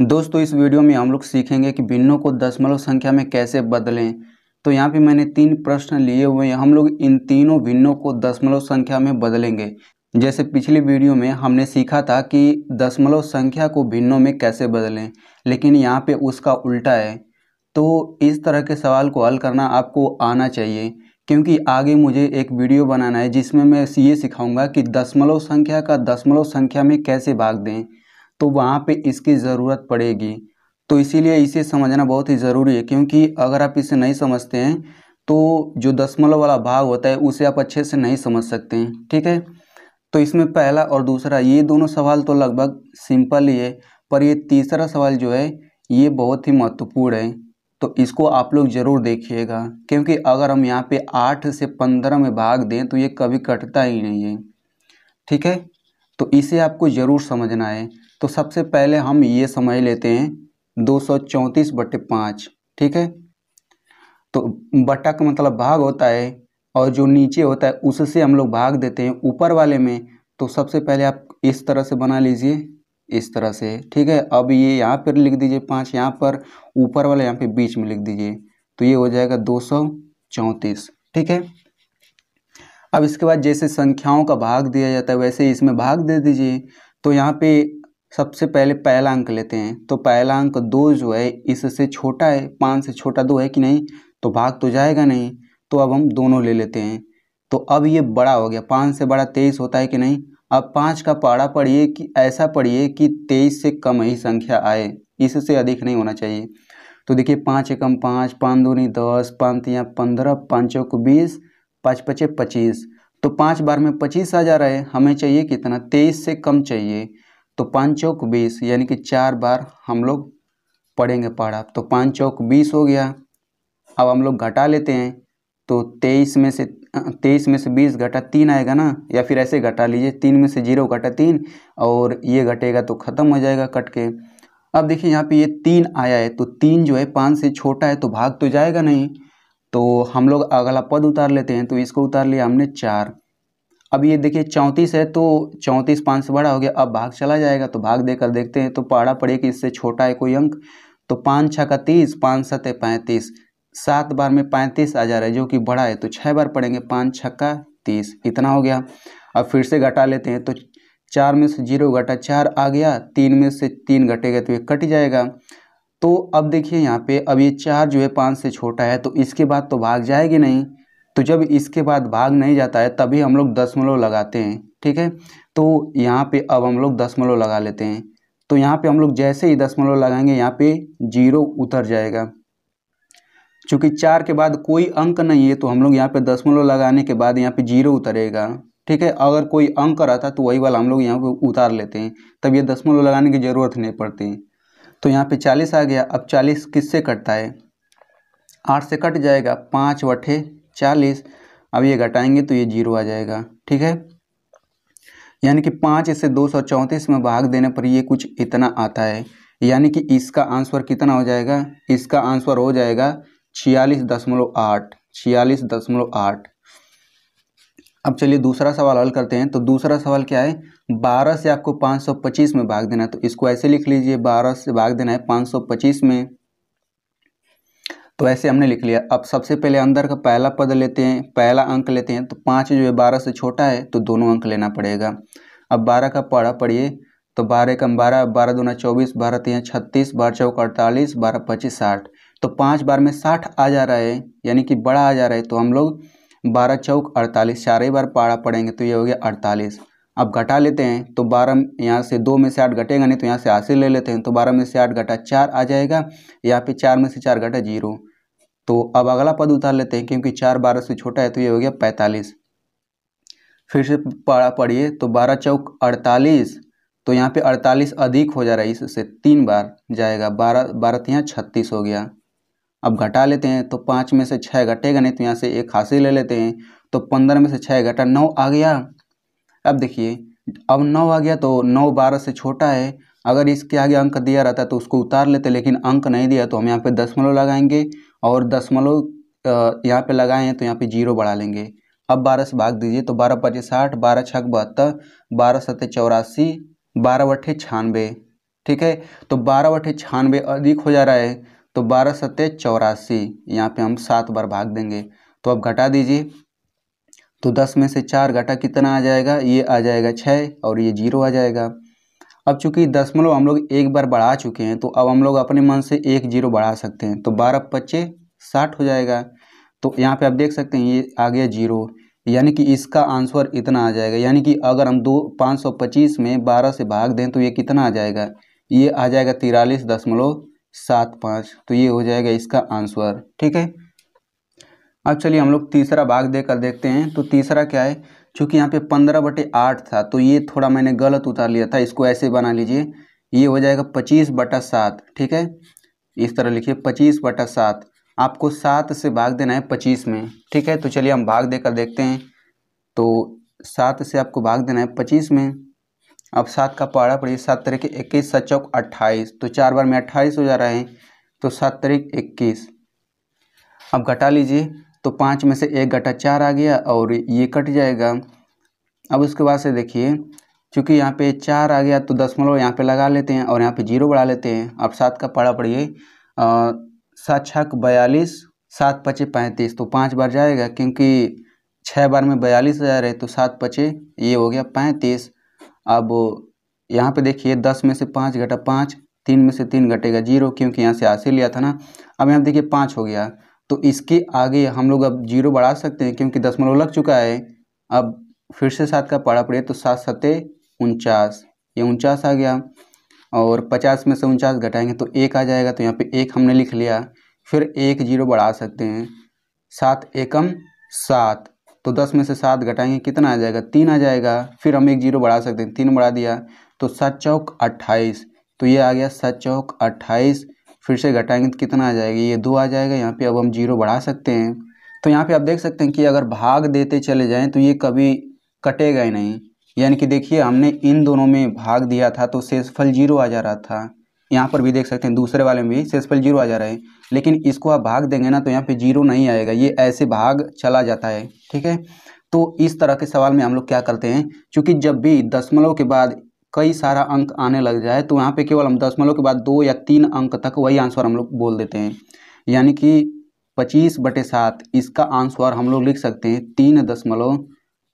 दोस्तों इस वीडियो में हम लोग सीखेंगे कि भिन्नों को दशमलव संख्या में कैसे बदलें तो यहाँ पे मैंने तीन प्रश्न लिए हुए हैं हम लोग इन तीनों भिन्नों को दशमलव संख्या में बदलेंगे जैसे पिछली वीडियो में हमने सीखा था कि दशमलव संख्या को भिन्नों में कैसे बदलें लेकिन यहाँ पे उसका उल्टा है तो इस तरह के सवाल को हल करना आपको आना चाहिए क्योंकि आगे मुझे एक वीडियो बनाना है जिसमें मैं ये सिखाऊँगा कि दशमलव संख्या का दशमलव संख्या में कैसे भाग दें तो वहाँ पे इसकी ज़रूरत पड़ेगी तो इसीलिए इसे समझना बहुत ही ज़रूरी है क्योंकि अगर आप इसे नहीं समझते हैं तो जो दशमलव वाला भाग होता है उसे आप अच्छे से नहीं समझ सकते हैं ठीक है तो इसमें पहला और दूसरा ये दोनों सवाल तो लगभग सिंपल ही है पर ये तीसरा सवाल जो है ये बहुत ही महत्वपूर्ण है तो इसको आप लोग ज़रूर देखिएगा क्योंकि अगर हम यहाँ पे आठ से पंद्रह में भाग दें तो ये कभी कटता ही नहीं है ठीक है तो इसे आपको ज़रूर समझना है तो सबसे पहले हम ये समझ लेते हैं दो सौ चौंतीस बटे पाँच ठीक है तो बटा का मतलब भाग होता है और जो नीचे होता है उससे हम लोग भाग देते हैं ऊपर वाले में तो सबसे पहले आप इस तरह से बना लीजिए इस तरह से ठीक है अब ये यहाँ पर लिख दीजिए पाँच यहाँ पर ऊपर वाला यहाँ पे बीच में लिख दीजिए तो ये हो जाएगा दो सौ चौंतीस ठीक है अब इसके बाद जैसे संख्याओं का भाग दिया जाता है वैसे इसमें भाग दे दीजिए तो यहाँ पे सबसे पहले पहला अंक लेते हैं तो पहला अंक दो जो है इससे छोटा है पाँच से छोटा दो है कि नहीं तो भाग तो जाएगा नहीं तो अब हम दोनों ले लेते हैं तो अब ये बड़ा हो गया पाँच से बड़ा तेईस होता है कि नहीं अब पाँच का पाड़ा पढ़िए कि ऐसा पढ़िए कि तेईस से कम ही संख्या आए इससे अधिक नहीं होना चाहिए तो देखिए पाँच एकम पाँच पाँच दूनी दस पाँच या पंद्रह पाँच को बीस पाँच पचे पच्चीस तो पाँच बार में पच्चीस आ जा रहा है हमें चाहिए कितना तेईस से कम चाहिए तो पाँच चौक बीस यानी कि चार बार हम लोग पढ़ेंगे पढ़ा तो पाँच चौक बीस हो गया अब हम लोग घटा लेते हैं तो तेईस में से तेईस में से बीस घटा तीन आएगा ना या फिर ऐसे घटा लीजिए तीन में से जीरो घटा तीन और ये घटेगा तो ख़त्म हो जाएगा कट के अब देखिए यहाँ पे ये तीन आया है तो तीन जो है पाँच से छोटा है तो भाग तो जाएगा नहीं तो हम लोग अगला पद उतार लेते हैं तो इसको उतार लिया हमने चार अब ये देखिए चौंतीस है तो चौंतीस पाँच से बड़ा हो गया अब भाग चला जाएगा तो भाग देकर देखते हैं तो पाड़ा पड़े कि इससे छोटा है कोई अंक तो पाँच छः का तीस पाँच सत है पैंतीस सात बार में पैंतीस आ जा रहा है जो कि बड़ा है तो छः बार पड़ेंगे पाँच छक्का तीस इतना हो गया अब फिर से घटा लेते हैं तो चार में से जीरो घटा चार आ गया तीन में से तीन घटेगा तो ये कट जाएगा तो अब देखिए यहाँ पे अब ये चार जो है पाँच से छोटा है तो इसके बाद तो भाग जाएगी नहीं तो जब इसके बाद भाग नहीं जाता है तभी हम लोग दशमलव लगाते हैं ठीक है तो यहाँ पे अब हम लोग दशमलव लगा लेते हैं तो यहाँ पे हम लोग जैसे ही दशमलव लगाएंगे यहाँ पे जीरो उतर जाएगा चूँकि चार के बाद कोई अंक नहीं है तो हम लोग यहाँ पे दशमलव लगाने के बाद यहाँ पे जीरो उतरेगा ठीक है अगर कोई अंक रहता तो वही वाला हम लोग यहाँ पे उतार लेते हैं तब ये दशमलव लगाने की ज़रूरत नहीं पड़ती तो यहाँ पे चालीस आ गया अब चालीस किससे कटता है आठ से कट जाएगा पाँच वठे चालीस अब ये घटाएंगे तो ये जीरो आ जाएगा ठीक है यानी कि पाँच इसे दो सौ चौंतीस में भाग देने पर ये कुछ इतना आता है यानी कि इसका आंसर कितना हो जाएगा इसका आंसर हो जाएगा छियालीस दशमलव आठ छियालीस दशमलव आठ अब चलिए दूसरा सवाल हल करते हैं तो दूसरा सवाल क्या है बारह से आपको पाँच सौ पच्चीस में भाग देना है तो इसको ऐसे लिख लीजिए बारह से भाग देना है पाँच सौ पच्चीस में तो ऐसे हमने लिख लिया अब सबसे पहले अंदर का पहला पद लेते हैं पहला अंक लेते हैं तो पाँच जो है बारह से छोटा है तो दोनों अंक लेना पड़ेगा अब बारह का पढ़ा पढ़िए तो बारह कम बारह बारह दूना चौबीस बारह तीन छत्तीस बारह चौक अड़तालीस बारह पच्चीस साठ तो पाँच बार में साठ आ जा रहा है यानी कि बड़ा आ जा रहा है तो हम लोग बारह चौक अड़तालीस चार ही बार पढ़ा पड़ेंगे तो ये हो गया अड़तालीस अब घटा लेते हैं तो बारह यहाँ से दो में से आठ घटेगा नहीं तो यहाँ से अस्सी ले लेते हैं तो बारह में से आठ घटा चार आ जाएगा या फिर चार में से चार घटा जीरो तो अब अगला पद उतार लेते हैं क्योंकि चार बारह से छोटा है तो ये हो गया पैंतालीस फिर से पढ़िए तो बारह चौक अड़तालीस तो यहाँ पे अड़तालीस अधिक हो जा रहा है इससे तीन बार जाएगा बारह बारह तो यहाँ छत्तीस हो गया अब घटा लेते हैं तो पाँच में से छः घटेगा नहीं तो यहाँ से एक खासी ले लेते हैं तो पंद्रह में से छः घटा नौ आ गया अब देखिए अब नौ आ गया तो नौ बारह से छोटा है अगर इसके आगे अंक दिया रहता तो उसको उतार लेते लेकिन अंक नहीं दिया तो हम यहाँ पे दसमलव लगाएंगे और दशमलव यहाँ पे लगाए हैं तो यहाँ पे जीरो बढ़ा लेंगे अब बारह से भाग दीजिए तो बारह पच्चीस साठ बारह छः बहत्तर बारह सत्तर चौरासी बारह वठे छानबे ठीक है तो बारह बटे छानबे अधिक हो जा रहा है तो बारह सत्य चौरासी यहाँ पे हम सात बार भाग देंगे तो अब घटा दीजिए तो दस में से चार घटा कितना आ जाएगा ये आ जाएगा छः और ये जीरो आ जाएगा अब चूंकि दसमलव हम लोग एक बार बढ़ा चुके हैं तो अब हम लोग अपने मन से एक जीरो बढ़ा सकते हैं तो बारह पच्चे साठ हो जाएगा तो यहाँ पे आप देख सकते हैं ये आ गया जीरो यानी कि इसका आंसर इतना आ जाएगा यानी कि अगर हम दो पाँच सौ पच्चीस में बारह से भाग दें तो ये कितना आ जाएगा ये आ जाएगा तिरालीस दशमलव सात पाँच तो ये हो जाएगा इसका आंसर ठीक है अब चलिए हम लोग तीसरा भाग देकर देखते हैं तो तीसरा क्या है चूँकि यहाँ पे पंद्रह बटे आठ था तो ये थोड़ा मैंने गलत उतार लिया था इसको ऐसे बना लीजिए ये हो जाएगा पच्चीस बटा सात ठीक है इस तरह लिखिए पच्चीस बटा सात आपको सात से भाग देना है पच्चीस में ठीक है तो चलिए हम भाग देकर देखते हैं तो सात से आपको भाग देना है पच्चीस में अब सात का पहाड़ा पड़िए सात तरीके इक्कीस सात चौक अट्ठाईस तो चार बार में अट्ठाईस हो जा रहा है तो सात तरीक इक्कीस अब घटा लीजिए तो पाँच में से एक घटा चार आ गया और ये कट जाएगा अब उसके बाद से देखिए चूँकि यहाँ पे चार आ गया तो दसमलव यहाँ पे लगा लेते हैं और यहाँ पे जीरो बढ़ा लेते हैं आप सात का पड़ा पढ़िए सात छक बयालीस सात पचे पैंतीस तो पाँच बार जाएगा क्योंकि छः बार में बयालीस जा रहे तो सात पचे ये हो गया पैंतीस अब यहाँ पे देखिए दस में से पाँच घटा पाँच तीन में से तीन घटेगा जीरो क्योंकि यहाँ से आसी लिया था ना अब यहाँ देखिए पाँच हो गया तो इसके आगे हम लोग अब जीरो बढ़ा सकते हैं क्योंकि दसमलव लग चुका है अब फिर से सात का पाड़ा पड़े तो सात सते उनचास ये उनचास आ गया और पचास में से उनचास घटाएंगे तो एक आ जाएगा तो यहाँ पे एक हमने लिख लिया फिर एक जीरो बढ़ा सकते हैं सात एकम सात तो दस में से सात घटाएंगे कितना आ जाएगा तीन आ जाएगा फिर हम एक जीरो बढ़ा सकते हैं तीन बढ़ा दिया तो सात चौक अट्ठाईस तो ये आ गया सात चौक अट्ठाईस फिर से घटाएंगे तो कितना आ जाएगा ये दो आ जाएगा यहाँ पे अब हम जीरो बढ़ा सकते हैं तो यहाँ पे आप देख सकते हैं कि अगर भाग देते चले जाएँ तो ये कभी कटेगा ही नहीं यानी कि देखिए हमने इन दोनों में भाग दिया था तो शेषफल जीरो आ जा रहा था यहाँ पर भी देख सकते हैं दूसरे वाले में भी शेषफल जीरो आ जा रहा है लेकिन इसको आप भाग देंगे ना तो यहाँ पर जीरो नहीं आएगा ये ऐसे भाग चला जाता है ठीक है तो इस तरह के सवाल में हम लोग क्या करते हैं क्योंकि जब भी दशमलव के बाद कई सारा अंक आने लग जाए तो यहाँ पे केवल हम दशमलव के बाद दो या तीन अंक तक वही आंसर हम लोग बोल देते हैं यानी कि पच्चीस बटे सात इसका आंसर हम लोग लिख सकते हैं तीन दशमलव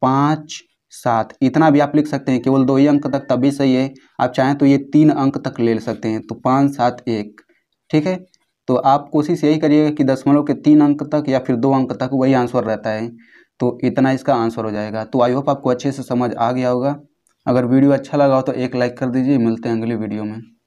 पाँच सात इतना भी आप लिख सकते हैं केवल दो ही अंक तक तभी सही है आप चाहें तो ये तीन अंक तक ले सकते हैं तो पाँच सात एक ठीक है तो आप कोशिश यही करिएगा कि दशमलव के तीन अंक तक या फिर दो अंक तक वही आंसर रहता है तो इतना इसका आंसर हो जाएगा तो आई होप आपको अच्छे से समझ आ गया होगा अगर वीडियो अच्छा लगा हो तो एक लाइक कर दीजिए मिलते हैं अगली वीडियो में